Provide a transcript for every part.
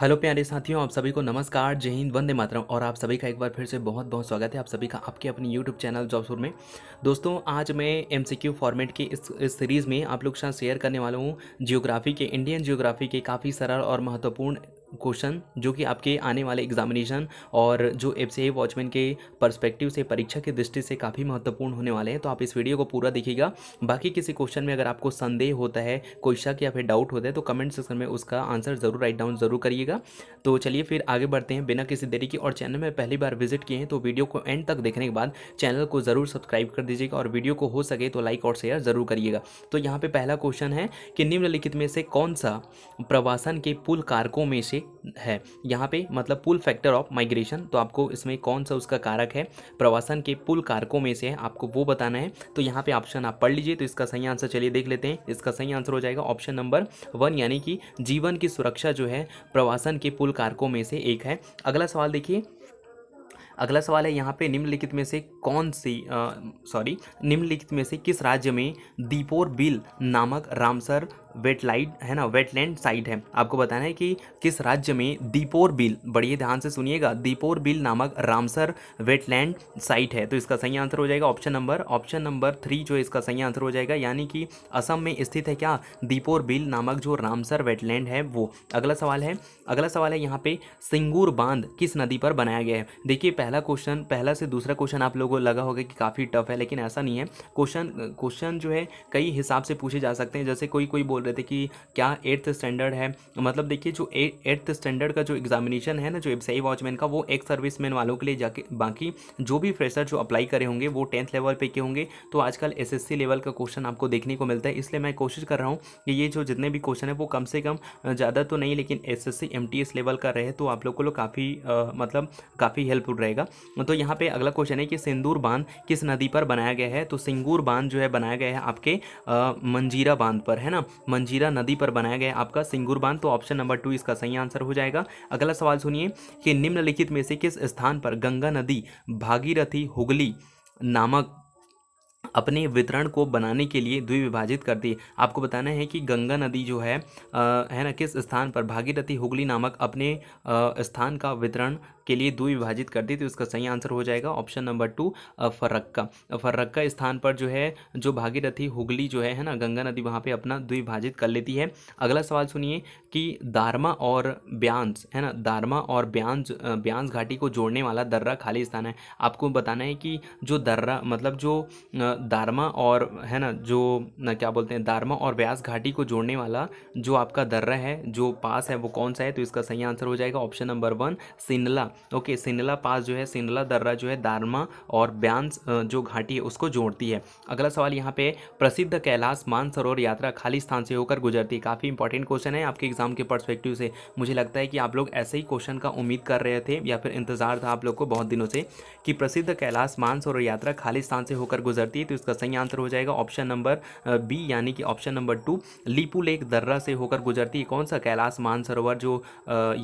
hello प्यारे साथियों आप सभी को नमस्कार जय हिंद वंदे मातरम और आप सभी का एक बार फिर से बहुत बहुत स्वागत है आप सभी का आपके अपनी यूट्यूब चैनल जॉबसूर में दोस्तों आज मैं एमसीक्यू फॉर्मेट की इस, इस सीरीज़ में आप लोग साथ शेयर करने वाला हूँ जियोग्राफी के इंडियन जियोग्राफी के काफ़ी सरल और महत्वपूर्ण क्वेश्चन जो कि आपके आने वाले एग्जामिनेशन और जो एफ सी वॉचमैन के पर्सपेक्टिव से परीक्षा की दृष्टि से काफ़ी महत्वपूर्ण होने वाले हैं तो आप इस वीडियो को पूरा देखिएगा बाकी किसी क्वेश्चन में अगर आपको संदेह होता है कोई शक या फिर डाउट होता है तो कमेंट सेक्शन में उसका आंसर ज़रूर राइट डाउन ज़रूर करिएगा तो चलिए फिर आगे बढ़ते हैं बिना किसी देरी के और चैनल में पहली बार विजिट किए हैं तो वीडियो को एंड तक देखने के बाद चैनल को ज़रूर सब्सक्राइब कर दीजिएगा और वीडियो को हो सके तो लाइक और शेयर ज़रूर करिएगा तो यहाँ पर पहला क्वेश्चन है कि निम्नलिखित में से कौन सा प्रवासन के पुल कारकों में से नीचे है यहाँ पे मतलब पुल फैक्टर ऑफ माइग्रेशन तो आपको इसमें कौन सा उसका कारक है प्रवासन के पुल कारकों में से है आपको वो बताना है तो यहाँ पे ऑप्शन आप पढ़ लीजिए तो इसका सही आंसर चलिए देख लेते हैं इसका सही आंसर हो जाएगा ऑप्शन नंबर वन यानी कि जीवन की सुरक्षा जो है प्रवासन के पुल कारकों में से एक है अगला सवाल देखिए अगला सवाल है यहाँ पे निम्नलिखित में से कौन सी सॉरी निम्नलिखित में से किस राज्य में दीपोर बिल नामक रामसर वेट लाइट है ना वेटलैंड साइट है आपको बताना है कि किस राज्य में दीपोर बिल बड़ी ध्यान से सुनिएगा दीपोर बिल नामक रामसर वेटलैंड साइट है तो इसका सही आंसर हो जाएगा option number option number three जो इसका सही आंसर हो जाएगा यानी कि असम में स्थित है क्या दीपोर बिल नामक जो रामसर वेटलैंड है वो अगला सवाल है अगला सवाल है यहाँ पे सिंगूर बांध किस नदी पर बनाया गया है देखिए पहला क्वेश्चन पहला से दूसरा क्वेश्चन आप लोगों को लगा होगा कि काफ़ी टफ है लेकिन ऐसा नहीं है क्वेश्चन क्वेश्चन जो है कई हिसाब से पूछे जा सकते हैं जैसे कोई कोई बोल रहे थे कि क्या एट्थ स्टैंडर्ड है मतलब देखिए जो एट्थ स्टैंडर्ड का जो एग्जामिनेशन है ना जो एबसाई वॉचमैन का वो एक सर्विस मैन वालों के लिए जाके बाकी जो भी फ्रेशर जो अप्लाई करे होंगे वो टेंथ लेवल पे के होंगे तो आजकल एसएससी लेवल का क्वेश्चन आपको देखने को मिलता है इसलिए मैं कोशिश कर रहा हूँ कि ये जो जितने भी क्वेश्चन है वो कम से कम ज़्यादा तो नहीं लेकिन एस एस लेवल का रहे तो आप लोग को लोग काफ़ी मतलब काफ़ी हेल्पफुल रहेगा तो यहाँ पर अगला क्वेश्चन है कि सिंदूर बांध किस नदी पर बनाया गया है तो सिंगूर बांध जो है बनाया गया है आपके मंजीरा बांध पर है ना मंजीरा नदी पर बनाया गया आपका सिंगूर बांध तो ऑप्शन नंबर टू इसका सही आंसर हो जाएगा अगला सवाल सुनिए कि निम्नलिखित में से किस स्थान पर गंगा नदी भागीरथी हुगली नामक अपने वितरण को बनाने के लिए द्विविभाजित करती है आपको बताना है कि गंगा नदी जो है आ, है ना किस स्थान पर भागीरथी हुगली नामक अपने आ, स्थान का वितरण के लिए दो विभाजित कर दी तो इसका सही आंसर हो जाएगा option number two Farakka Farakka स्थान पर जो है जो भागीरथी हुगली जो है है ना गंगा नदी वहाँ पर अपना द्विभाजित कर लेती है अगला सवाल सुनिए कि दारमा और ब्यांस है ना दारमा और ब्यांस ब्यांस घाटी को जोड़ने वाला दर्रा खाली स्थान है आपको बताना है कि जो दर्रा मतलब जो दारमा और है ना जो ना क्या बोलते हैं दारमा और ब्यास घाटी को जोड़ने वाला जो आपका दर्रा है जो पास है वो कौन सा है तो इसका सही आंसर हो जाएगा ऑप्शन नंबर वन सिंडला ओके सिंडला पास जो है सिंडला दर्रा जो है दारमा और ब्यांस जो घाटी है उसको जोड़ती है अगला सवाल यहाँ पे प्रसिद्ध कैलाश मानसरोवर यात्रा खाली स्थान से होकर गुजरती है काफ़ी इंपॉर्टेंट क्वेश्चन है आपके एग्जाम के परस्पेक्टिव से मुझे लगता है कि आप लोग ऐसे ही क्वेश्चन का उम्मीद कर रहे थे या फिर इंतजार था आप लोग को बहुत दिनों से कि प्रसिद्ध कैलाश मानसरोवर यात्रा खाली स्थान से होकर गुजरती है तो इसका सही आंसर हो जाएगा ऑप्शन नंबर बी यानी कि option number two Lipulekh दर्रा से होकर गुजरती है कौन सा कैलाश मानसरोवर जो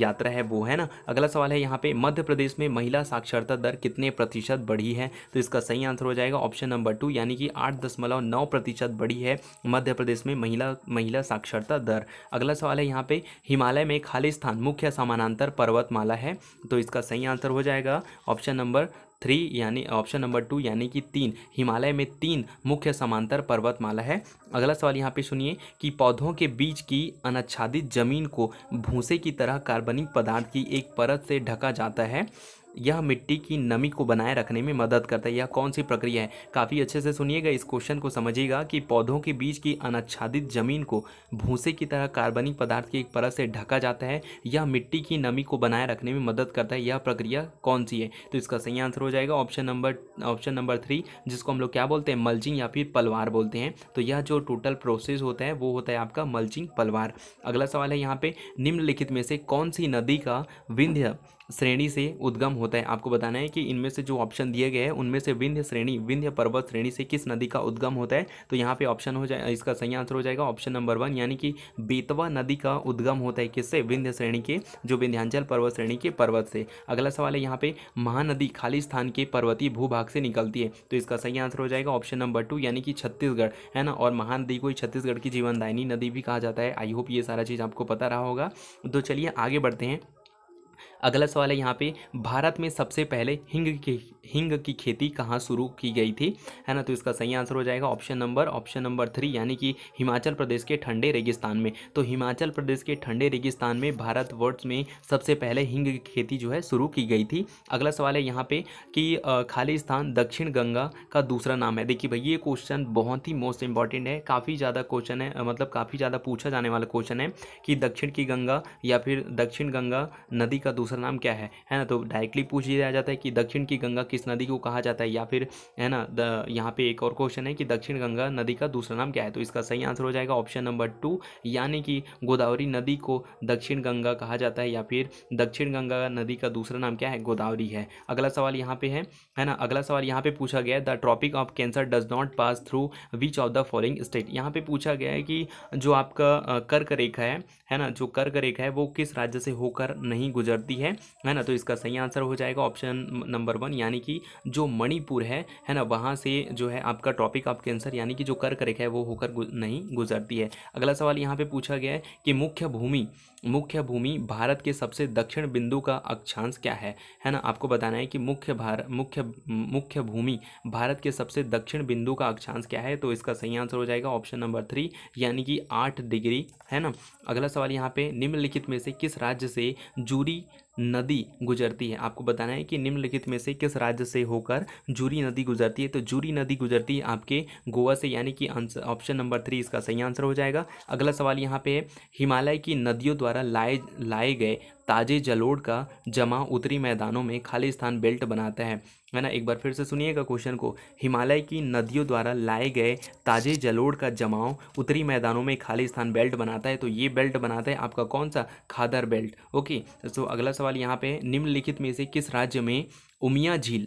यात्रा है वो है ना अगला सवाल है यहाँ पे मध्य प्रदेश में महिला साक्षरता दर कितने प्रतिशत बढ़ी है तो इसका सही आंसर हो जाएगा ऑप्शन नंबर टू यानी कि आठ दशमलव नौ प्रतिशत बढ़ी है मध्य प्रदेश में महिला महिला साक्षरता दर अगला सवाल है यहाँ पे हिमालय में खालिस्तान मुख्य समानांतर पर्वतमाला है तो इसका सही आंसर हो जाएगा ऑप्शन नंबर थ्री यानी ऑप्शन नंबर टू यानी कि तीन हिमालय में तीन मुख्य समांतर पर्वतमाला है अगला सवाल यहाँ पे सुनिए कि पौधों के बीज की अनच्छादित जमीन को भूसे की तरह कार्बनिक पदार्थ की एक परत से ढका जाता है यह मिट्टी की नमी को बनाए रखने में मदद करता है यह कौन सी प्रक्रिया है काफ़ी अच्छे से सुनिएगा इस क्वेश्चन को समझिएगा कि पौधों के बीज की अनच्छादित जमीन को भूसे की तरह कार्बनिक पदार्थ की एक परत से ढका जाता है यह मिट्टी की नमी को बनाए रखने में मदद करता है यह प्रक्रिया कौन सी है तो इसका सही आंसर हो जाएगा option number option number three जिसको हम लोग क्या बोलते हैं मल्चिंग या फिर पलवार बोलते हैं तो यह जो टोटल प्रोसेस होता है वो होता है आपका मल्चिंग पलवार अगला सवाल है यहाँ पे निम्नलिखित में से कौन सी नदी का विंध्य श्रेणी से उद्गम होता है आपको बताना है कि इनमें से जो ऑप्शन दिए गए हैं उनमें से विंध्य श्रेणी विंध्य पर्वत श्रेणी से किस नदी का उद्गम होता है तो यहाँ पे ऑप्शन हो जाए इसका सही आंसर हो जाएगा ऑप्शन नंबर वन यानी कि बेतवा नदी का उद्गम होता है किससे विंध्य श्रेणी के जो विंध्यांचल पर्वत श्रेणी के पर्वत से अगला सवाल है यहाँ पे महानदी खालिस्थान के पर्वतीय भूभाग से निकलती है तो इसका सही आंसर हो जाएगा ऑप्शन नंबर टू यानी कि छत्तीसगढ़ है ना और महानदी को छत्तीसगढ़ की जीवनदायनी नदी भी कहा जाता है आई होप ये सारा चीज़ आपको पता रहा होगा तो चलिए आगे बढ़ते हैं अगला सवाल है यहाँ पे भारत में सबसे पहले हिंग की हिंग की खेती कहाँ शुरू की गई थी है ना तो इसका सही आंसर हो जाएगा option number option number three यानी कि हिमाचल प्रदेश के ठंडे रेगिस्तान में तो हिमाचल प्रदेश के ठंडे रेगिस्तान में भारत वर्ष में सबसे पहले हिंग की खेती जो है शुरू की गई थी अगला सवाल है यहाँ पे कि खालिस्तान दक्षिण गंगा का दूसरा नाम है देखिए भाई ये क्वेश्चन बहुत ही मोस्ट इंपॉर्टेंट है काफ़ी ज़्यादा क्वेश्चन है मतलब काफ़ी ज़्यादा पूछा जाने वाला क्वेश्चन है कि दक्षिण की गंगा या फिर दक्षिण गंगा नदी का दूसरा असल नाम क्या है है ना तो डायरेक्टली पूछ लिया जाता है कि दक्षिण की गंगा किस नदी को कहा जाता है या फिर है ना द यहाँ पे एक और क्वेश्चन है कि दक्षिण गंगा नदी का दूसरा नाम क्या है तो इसका सही आंसर हो जाएगा ऑप्शन नंबर टू यानी कि गोदावरी नदी को दक्षिण गंगा कहा जाता है या फिर दक्षिण गंगा नदी का दूसरा नाम क्या है गोदावरी है अगला सवाल यहाँ पे है है ना अगला सवाल यहाँ पे पूछा गया है the tropic of cancer does not pass through which of the following state यहाँ पे पूछा गया है कि जो आपका कर्क रेखा है है ना जो कर्क रेखा है वो किस राज्य से होकर नहीं गुजरती है है है ना तो इसका सही आंसर हो जाएगा ऑप्शन नंबर वन यानी कि जो मणिपुर है है ना वहाँ से जो है आपका टॉपिक आपके आंसर यानी कि जो कर्क रेखा है वो होकर गु, नहीं गुजरती है अगला सवाल यहाँ पे पूछा गया है कि मुख्य भूमि मुख्य भूमि भारत के सबसे दक्षिण बिंदु का अक्षांश क्या है है ना आपको बताना है कि मुख्य भार मुख्य मुख्य भूमि भारत के सबसे दक्षिण बिंदु का अक्षांश क्या है तो इसका सही आंसर हो जाएगा ऑप्शन नंबर थ्री यानी कि आठ डिग्री है ना अगला सवाल यहाँ पे निम्नलिखित में से किस राज्य से जूरी नदी गुजरती है आपको बताना है कि निम्नलिखित में से किस राज्य से होकर जूरी नदी गुजरती है तो जूरी नदी गुजरती है आपके गोवा से यानी कि ऑप्शन नंबर थ्री इसका सही आंसर हो जाएगा अगला सवाल यहाँ पे है हिमालय की नदियों द्वारा लाए लाए गए ताजे जलोड़ का जमा उत्तरी मैदानों में खाली स्थान बेल्ट बनाता है है ना एक बार फिर से सुनिएगा क्वेश्चन को हिमालय की नदियों द्वारा लाए गए ताजे जलोड़ का जमाव उत्तरी मैदानों में खाली स्थान बेल्ट बनाता है तो ये बेल्ट बनाता है आपका कौन सा खादर बेल्ट ओके तो अगला सवाल यहाँ पे निम्नलिखित में से किस राज्य में उमिया झील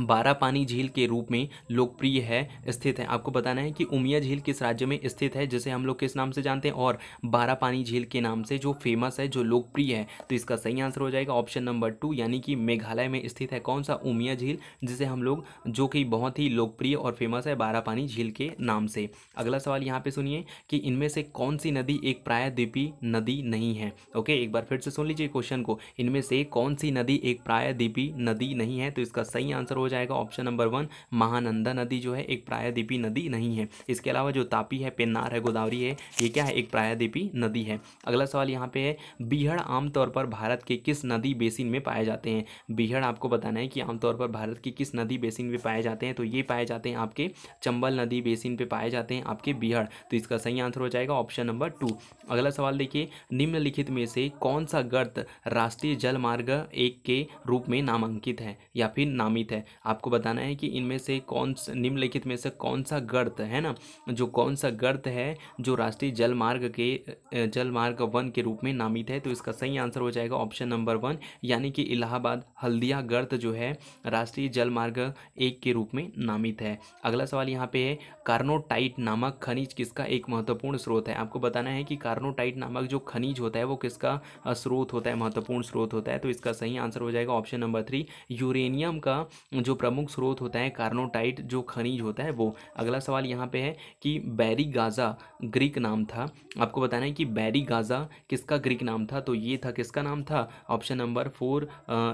बारापानी झील के रूप में लोकप्रिय है स्थित है आपको बताना है कि उमिया झील किस राज्य में स्थित है जिसे हम लोग किस नाम से जानते हैं और बारापानी झील के नाम से जो फेमस है जो लोकप्रिय है तो इसका सही आंसर हो जाएगा ऑप्शन नंबर टू यानी कि मेघालय में स्थित है कौन सा उमिया झील जिसे हम लोग जो कि बहुत ही लोकप्रिय और फेमस है बारापानी झील के नाम से अगला सवाल यहाँ पर सुनिए कि इनमें से कौन सी नदी एक प्रायद्वीपी नदी नहीं है ओके एक बार फिर से सुन लीजिए क्वेश्चन को इनमें से कौन सी नदी एक प्रायद्वीपी नदी नहीं है तो इसका सही आंसर हो जाएगा ऑप्शन नंबर वन महानंदा नदी जो है एक प्रायद्वीपी नदी नहीं है इसके अलावा जो तापी है पेन्नार है गोदावरी है ये क्या है एक प्रायद्वीपी नदी है अगला सवाल यहाँ पे है बीहड़ आमतौर पर भारत के किस नदी बेसिन में पाए जाते हैं बीहड़ आपको बताना है कि आमतौर पर भारत के किस नदी बेसिन में पाए जाते हैं तो ये पाए जाते हैं आपके चंबल नदी बेसिन पर पाए जाते हैं आपके बीहड़ तो इसका सही आंसर हो जाएगा ऑप्शन नंबर टू अगला सवाल देखिए निम्नलिखित में से कौन सा गर्त राष्ट्रीय जलमार्ग एक के रूप में नामांकित है या फिर नामित है आपको बताना है कि इनमें से कौन निम्नलिखित में से कौन सा गर्त है ना जो कौन सा गर्त है जो राष्ट्रीय जलमार्ग के जलमार्ग वन के रूप में नामित है तो इसका सही आंसर हो जाएगा ऑप्शन नंबर वन यानी कि इलाहाबाद हल्दिया गर्त जो है राष्ट्रीय जलमार्ग एक के रूप में नामित है अगला सवाल यहाँ पे है कार्नोटाइट नामक खनिज किसका एक महत्वपूर्ण स्रोत है आपको बताना है कि कार्नोटाइट नामक जो खनिज होता है वो किसका स्रोत होता है महत्वपूर्ण स्रोत होता है तो इसका सही आंसर हो जाएगा ऑप्शन नंबर थ्री यूरेनियम का जो प्रमुख स्रोत होता है कार्नोटाइट जो खनिज होता है वो अगला सवाल यहाँ पे है कि बैरी गाज़ा ग्रीक नाम था आपको बताना है कि बैरी गाज़ा किसका ग्रीक नाम था तो ये था किसका नाम था ऑप्शन नंबर फोर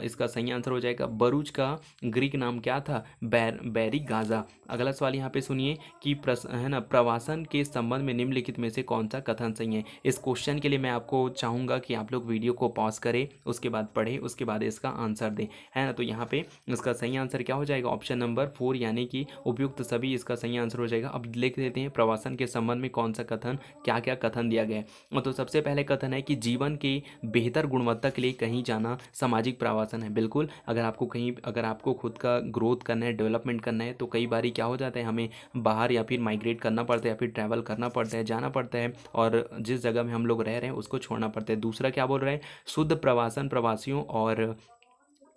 इसका सही आंसर हो जाएगा बरूच का ग्रीक नाम क्या था बैर बैरी गाज़ा अगला सवाल यहाँ पे सुनिए कि प्रस है ना प्रवासन के संबंध में निम्नलिखित में से कौन सा कथन सही है इस क्वेश्चन के लिए मैं आपको चाहूँगा कि आप लोग वीडियो को पॉज करें उसके बाद पढ़ें उसके बाद इसका आंसर दें है ना तो यहाँ पे इसका सही आंसर आंसर क्या हो जाएगा ऑप्शन नंबर फोर यानी कि उपयुक्त सभी इसका सही आंसर हो जाएगा अब लिख देते हैं प्रवासन के संबंध में कौन सा कथन क्या क्या कथन दिया गया है तो सबसे पहले कथन है कि जीवन की बेहतर गुणवत्ता के लिए कहीं जाना सामाजिक प्रवासन है बिल्कुल अगर आपको कहीं अगर आपको खुद का ग्रोथ करना है डेवलपमेंट करना है तो कई बार क्या हो जाता है हमें बाहर या फिर माइग्रेट करना पड़ता है या फिर ट्रैवल करना पड़ता है जाना पड़ता है और जिस जगह में हम लोग रह रहे हैं उसको छोड़ना पड़ता है दूसरा क्या बोल रहे हैं शुद्ध प्रवासन प्रवासियों और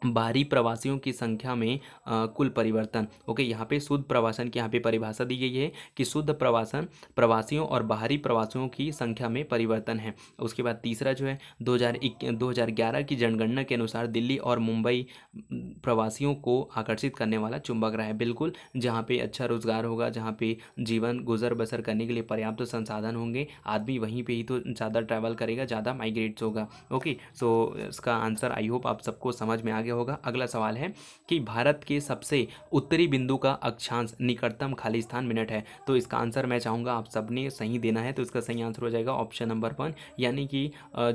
बाहरी प्रवासियों की संख्या में आ, कुल परिवर्तन ओके यहाँ पे शुद्ध प्रवासन की यहाँ पे परिभाषा दी गई है कि शुद्ध प्रवासन प्रवासियों और बाहरी प्रवासियों की संख्या में परिवर्तन है उसके बाद तीसरा जो है 2011 की जनगणना के अनुसार दिल्ली और मुंबई प्रवासियों को आकर्षित करने वाला चुंबक रहा है बिल्कुल जहाँ पर अच्छा रोजगार होगा जहाँ पर जीवन गुजर बसर करने के लिए पर्याप्त तो संसाधन होंगे आदमी वहीं पर ही तो ज़्यादा ट्रैवल करेगा ज़्यादा माइग्रेट्स होगा ओके सो इसका आंसर आई होप आप सबको समझ में आ गया आगे होगा अगला सवाल है कि भारत के सबसे उत्तरी बिंदु का अक्षांश निकटतम खाली स्थान मिनट है तो इसका आंसर मैं चाहूँगा आप सबने सही देना है तो इसका सही आंसर हो जाएगा ऑप्शन नंबर वन यानी कि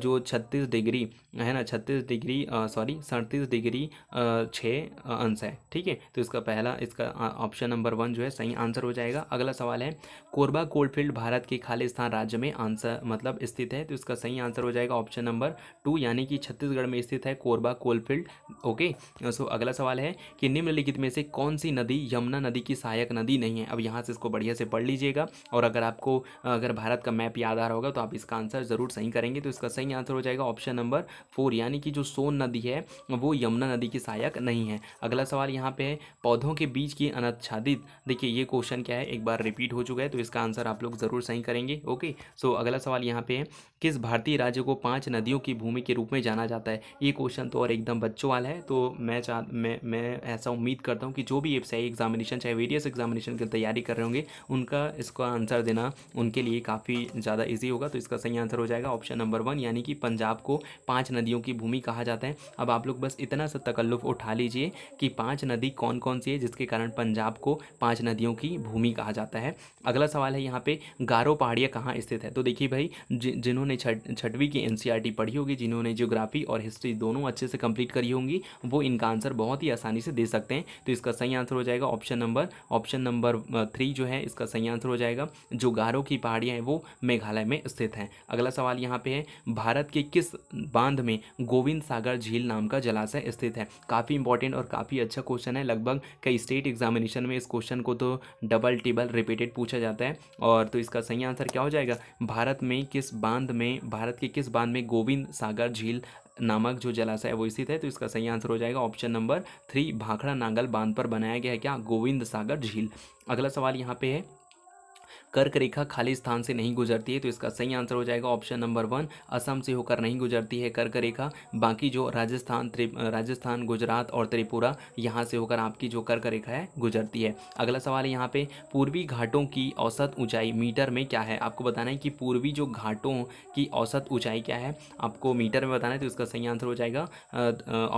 जो छत्तीस डिग्री है ना छत्तीस डिग्री सॉरी सड़तीस डिग्री छः अंश है ठीक है तो इसका पहला इसका ऑप्शन नंबर वन जो है सही आंसर हो जाएगा अगला सवाल है कोरबा कोल्डफील्ड भारत के खालिस्तान राज्य में आंसर मतलब स्थित है तो इसका सही आंसर हो जाएगा ऑप्शन नंबर टू यानी कि छत्तीसगढ़ में स्थित है कोरबा कोलफील्ड ओके सो अगला सवाल है कि निम्नलिखित में से कौन सी नदी यमुना नदी की सहायक नदी नहीं है अब यहाँ से इसको बढ़िया से पढ़ लीजिएगा और अगर आपको अगर भारत का मैप याद आ रहा होगा तो आप इसका आंसर ज़रूर सही करेंगे तो इसका सही आंसर हो जाएगा ऑप्शन नंबर फोर यानी कि जो सोन नदी है वो यमुना नदी की सहायक नहीं है अगला सवाल यहाँ पे है पौधों के बीच की अनच्छादित देखिए ये क्वेश्चन क्या है एक बार रिपीट हो चुका है तो इसका आंसर आप लोग ज़रूर सही करेंगे ओके सो अगला सवाल यहाँ पे है किस भारतीय राज्य को पाँच नदियों की भूमि के रूप में जाना जाता है ये क्वेश्चन तो और एकदम बच्चों वाला है है तो मैं चाह मैं मैं ऐसा उम्मीद करता हूँ कि जो भी एफ एग्जामिनेशन चाहे वी एग्जामिनेशन की तैयारी कर रहे होंगे उनका इसका आंसर देना उनके लिए काफ़ी ज़्यादा ईजी होगा तो इसका सही आंसर हो जाएगा ऑप्शन नंबर वन यानी कि पंजाब को पाँच नदियों की भूमि कहा जाता है अब आप लोग बस इतना सा तकल्लुफ़ उठा लीजिए कि पाँच नदी कौन कौन सी है जिसके कारण पंजाब को पाँच नदियों की भूमि कहा जाता है अगला सवाल है यहाँ पे गारो पहाड़िया कहाँ स्थित है तो देखिए भाई जिन्होंने छठवीं की एन e पढ़ी होगी जिन्होंने जियोग्राफी और हिस्ट्री दोनों अच्छे से कंप्लीट करी होंगी वो इनका आंसर बहुत ही आसानी से दे सकते हैं तो इसका सही आंसर हो जाएगा option number option number three जो है इसका सही आंसर हो जाएगा जो गारो की पहाड़ियाँ हैं वो मेघालय में स्थित हैं अगला सवाल यहाँ पे है भारत के किस बांध में गोविंद सागर झील नाम का जलाशय स्थित है काफ़ी इंपॉर्टेंट और काफ़ी अच्छा क्वेश्चन है लगभग कई स्टेट एग्जामिनेशन में इस क्वेश्चन को तो डबल टिबल रिपीटेड पूछा जाता है और तो इसका सही आंसर क्या हो जाएगा भारत में किस बांध में भारत के किस बांध में गोविंद सागर झील नामक जो जलाशय है वो स्थित है तो इसका सही आंसर हो जाएगा option number three Bhakra Nangal बांध पर बनाया गया है क्या गोविंद सागर झील अगला सवाल यहाँ पे है कर्क रेखा खाली स्थान से नहीं गुजरती है तो इसका सही आंसर हो जाएगा ऑप्शन नंबर वन असम से होकर नहीं गुजरती है कर्क रेखा बाकी जो राजस्थान राजस्थान गुजरात और त्रिपुरा यहाँ से होकर आपकी जो कर्क रेखा है गुजरती है अगला सवाल है यहाँ पे पूर्वी घाटों की औसत ऊंचाई मीटर में क्या है आपको बताना है कि पूर्वी जो घाटों की औसत ऊंचाई क्या है आपको मीटर में बताना है तो इसका सही आंसर हो जाएगा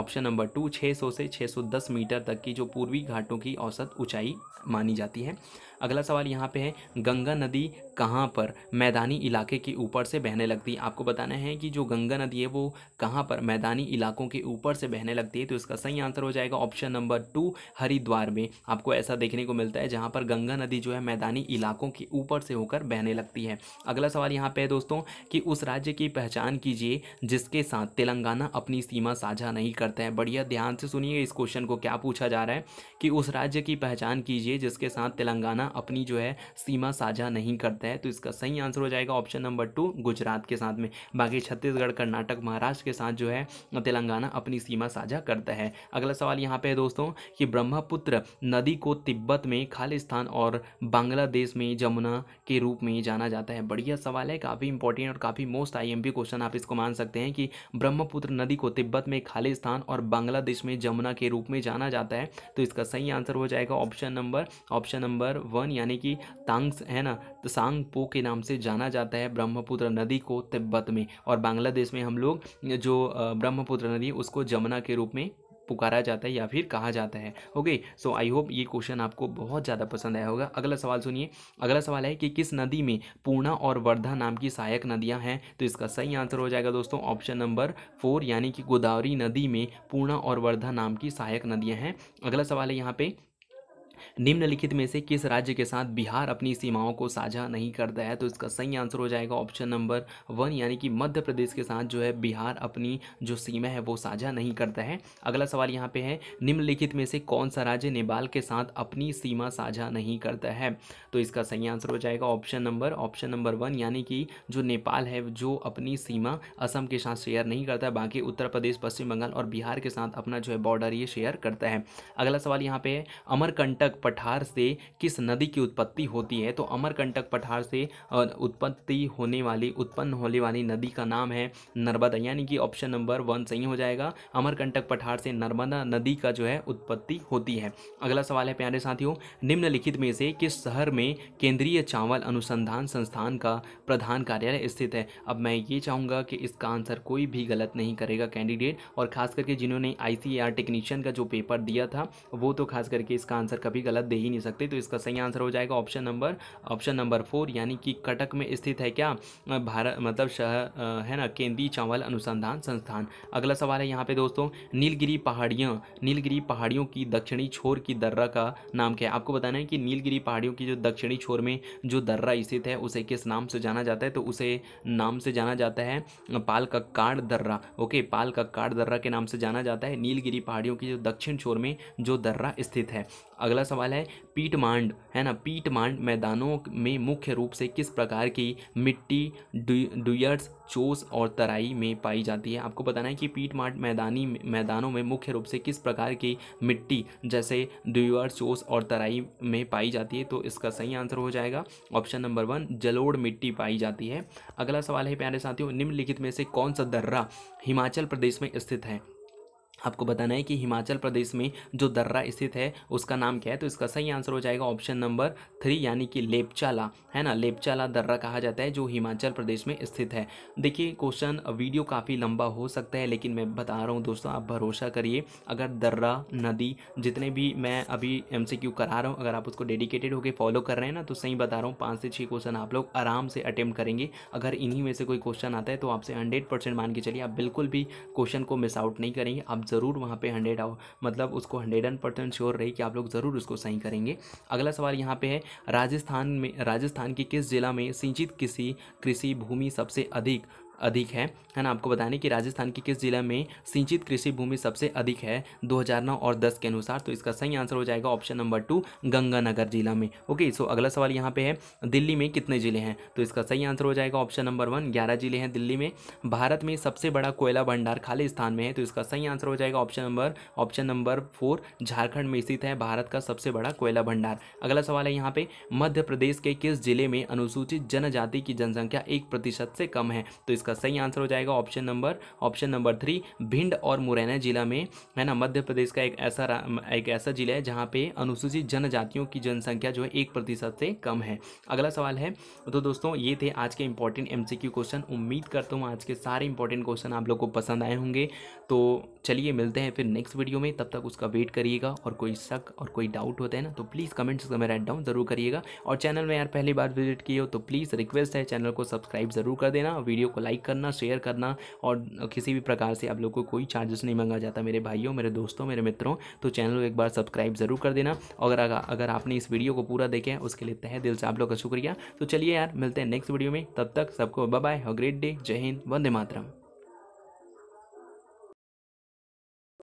ऑप्शन नंबर टू 600 से 610 मीटर तक की जो पूर्वी घाटों की औसत ऊंचाई मानी जाती है अगला सवाल यहाँ पे है गंगा नदी कहाँ पर मैदानी इलाके के ऊपर से बहने लगती है आपको बताना है कि जो गंगा नदी है वो कहाँ पर मैदानी इलाकों के ऊपर से बहने लगती है तो इसका सही आंसर हो जाएगा ऑप्शन नंबर टू हरिद्वार में आपको ऐसा देखने को मिलता है जहाँ पर गंगा नदी जो है मैदानी इलाकों के ऊपर से होकर बहने लगती है अगला सवाल यहाँ पर है दोस्तों कि उस राज्य की पहचान कीजिए जिसके साथ तेलंगाना अपनी सीमा साझा नहीं करते हैं बढ़िया ध्यान से सुनिए इस क्वेश्चन को क्या पूछा जा रहा है कि उस राज्य की पहचान कीजिए जिसके साथ तेलंगाना अपनी जो है सीमा साझा नहीं करते जाता है तो इसका सही आंसर हो जाएगा ऑप्शन नंबर टू गुजरात के साथ में बाकी छत्तीसगढ़ कर्नाटक महाराष्ट्र के साथ जो है तेलंगाना अपनी सीमा साझा करता है अगला सवाल यहाँ पे है दोस्तों कि ब्रह्मपुत्र नदी को तिब्बत में खालिस्तान और बांग्लादेश में जमुना के रूप में जाना जाता है बढ़िया सवाल है काफ़ी इंपॉर्टेंट और काफ़ी मोस्ट आईएमपी क्वेश्चन आप इसको मान सकते हैं कि ब्रह्मपुत्र नदी को तिब्बत में खालिस्तान और बांग्लादेश में जमुना के रूप में जाना जाता है तो इसका सही आंसर हो जाएगा option number option number one यानी कि तांग्स है ना तो सांग तांग पो के नाम से जाना जाता है ब्रह्मपुत्र नदी को तिब्बत में और बांग्लादेश में हम लोग जो ब्रह्मपुत्र नदी उसको जमुना के रूप में पुकारा जाता है या फिर कहा जाता है ओके सो आई होप ये क्वेश्चन आपको बहुत ज़्यादा पसंद आया होगा अगला सवाल सुनिए अगला सवाल है कि किस नदी में पूर्णा और वर्धा नाम की सहायक नदियां हैं तो इसका सही आंसर हो जाएगा दोस्तों ऑप्शन नंबर फोर यानी कि गोदावरी नदी में पूर्णा और वर्धा नाम की सहायक नदियाँ हैं अगला सवाल है यहाँ पर निम्नलिखित में से किस राज्य के साथ बिहार अपनी सीमाओं को साझा नहीं करता है तो इसका सही आंसर हो जाएगा ऑप्शन नंबर वन यानी कि मध्य प्रदेश के साथ जो है बिहार अपनी जो सीमा है वो साझा नहीं करता है अगला सवाल यहाँ पे है निम्नलिखित में से कौन सा राज्य नेपाल के साथ अपनी सीमा साझा नहीं करता है तो इसका सही आंसर हो जाएगा option number option number one यानी कि जो नेपाल है जो अपनी सीमा असम के साथ शेयर नहीं करता बाकी उत्तर प्रदेश पश्चिम बंगाल और बिहार के साथ अपना जो है बॉर्डर ये शेयर करता है अगला सवाल यहाँ पे है अमरकंटक पठार से किस नदी की उत्पत्ति होती है तो अमरकंटक पठार से उत्पत्ति होने वाली उत्पन्न होने वाली नदी का नाम है नर्मदा यानी कि ऑप्शन नंबर वन सही हो जाएगा अमरकंटक पठार से नर्मदा नदी का जो है उत्पत्ति होती है अगला सवाल है प्यारे साथियों निम्नलिखित में से किस शहर में केंद्रीय चावल अनुसंधान संस्थान का प्रधान कार्यालय स्थित है अब मैं ये चाहूँगा कि इसका आंसर कोई भी गलत नहीं करेगा कैंडिडेट और खास करके जिन्होंने आई टेक्नीशियन e का जो पेपर दिया था वो तो खास करके इसका आंसर कभी गलत गलत दे ही नहीं सकते तो इसका सही आंसर हो जाएगा option number option number four यानी कि कटक में स्थित है क्या भारत मतलब शहर है ना केंद्रीय चावल अनुसंधान संस्थान अगला सवाल है यहाँ पे दोस्तों नीलगिरी पहाड़ियाँ नीलगिरी पहाड़ियों की दक्षिणी छोर की दर्रा का नाम क्या है आपको बताना है कि नीलगिरी पहाड़ियों की जो दक्षिणी छोर में जो दर्रा स्थित है उसे किस नाम से जाना जाता है तो उसे नाम से जाना जाता है पाल का काट दर्रा ओके पाल का काट दर्रा के नाम से जाना जाता है नीलगिरी पहाड़ियों की जो दक्षिण छोर में जो दर्रा स्थित है अगला सवाल है पीट मांड है ना पीट मांड मैदानों में मुख्य रूप से किस प्रकार की मिट्टी डुयर्स चोस और तराई में पाई जाती है आपको बताना है कि पीट मांड मैदानी मैदानों में मुख्य रूप से किस प्रकार की मिट्टी जैसे डुयर्स चोस और तराई में पाई जाती है तो इसका सही आंसर हो जाएगा ऑप्शन नंबर वन जलोड़ मिट्टी पाई जाती है अगला सवाल है प्यारे साथियों निम्नलिखित में से कौन सा दर्रा हिमाचल प्रदेश में स्थित है आपको बताना है कि हिमाचल प्रदेश में जो दर्रा स्थित है उसका नाम क्या है तो इसका सही आंसर हो जाएगा ऑप्शन नंबर थ्री यानी कि लेपचाला है ना लेपचाला दर्रा कहा जाता है जो हिमाचल प्रदेश में स्थित है देखिए क्वेश्चन वीडियो काफ़ी लंबा हो सकता है लेकिन मैं बता रहा हूँ दोस्तों आप भरोसा करिए अगर दर्रा नदी जितने भी मैं अभी एम करा रहा हूँ अगर आप उसको डेडिकेटेड होकर फॉलो कर रहे हैं ना तो सही बता रहा हूँ पाँच से छः क्वेश्चन आप लोग आराम से अटैम्प्ट करेंगे अगर इन्हीं में से कोई क्वेश्चन आता है तो आपसे हंड्रेड मान के चलिए आप बिल्कुल भी क्वेश्चन को मिस आउट नहीं करेंगे आप ज़रूर वहाँ पे हंड्रेड मतलब उसको हंड्रेड एंड परसेंट श्योर रही कि आप लोग ज़रूर उसको सही करेंगे अगला सवाल यहाँ पे है राजस्थान में राजस्थान के किस जिला में सिंचित किसी कृषि भूमि सबसे अधिक अधिक है है ना आपको बताने कि राजस्थान के किस जिला में सिंचित कृषि भूमि सबसे अधिक है 2009 और 10 के अनुसार तो इसका सही आंसर हो जाएगा ऑप्शन नंबर टू गंगानगर जिला में ओके सो अगला सवाल यहाँ पे है दिल्ली में कितने जिले हैं तो इसका सही आंसर हो जाएगा ऑप्शन नंबर वन ग्यारह जिले हैं दिल्ली में भारत में सबसे बड़ा कोयला भंडार खाली स्थान में है तो इसका सही आंसर हो जाएगा option number option number four Jharkhand में स्थित है भारत का सबसे बड़ा कोयला भंडार अगला सवाल है यहाँ पे मध्य प्रदेश के किस जिले में अनुसूचित जनजाति की जनसंख्या एक प्रतिशत से कम है तो इसका इसका सही आंसर हो जाएगा option number option number three Bhind और मुरैना जिला में है ना मध्य प्रदेश का एक ऐसा एक ऐसा जिला है जहाँ पे अनुसूचित जनजातियों की जनसंख्या जो है एक प्रतिशत से कम है अगला सवाल है तो दोस्तों ये थे आज के इंपॉर्टेंट एम क्वेश्चन उम्मीद करता हूँ आज के सारे इंपॉर्टेंट क्वेश्चन आप लोग को पसंद आए होंगे तो चलिए मिलते हैं फिर नेक्स्ट वीडियो में तब तक उसका वेट करिएगा और कोई शक और कोई डाउट होता है ना तो प्लीज़ कमेंट्स में राइट डाउन ज़रूर करिएगा और चैनल में यार पहली बार विजिट किए हो तो प्लीज़ रिक्वेस्ट है चैनल को सब्सक्राइब ज़रूर कर देना वीडियो को लाइक लाइक करना शेयर करना और किसी भी प्रकार से आप लोग को कोई चार्जेस नहीं मंगा जाता मेरे भाइयों मेरे दोस्तों मेरे मित्रों तो चैनल को एक बार सब्सक्राइब ज़रूर कर देना और अगर आपने इस वीडियो को पूरा देखा है उसके लिए तह दिल से आप लोग का शुक्रिया तो चलिए यार मिलते हैं नेक्स्ट वीडियो में तब तक सबको बाय बाय ग्रेट डे जय हिंद वंदे मातरम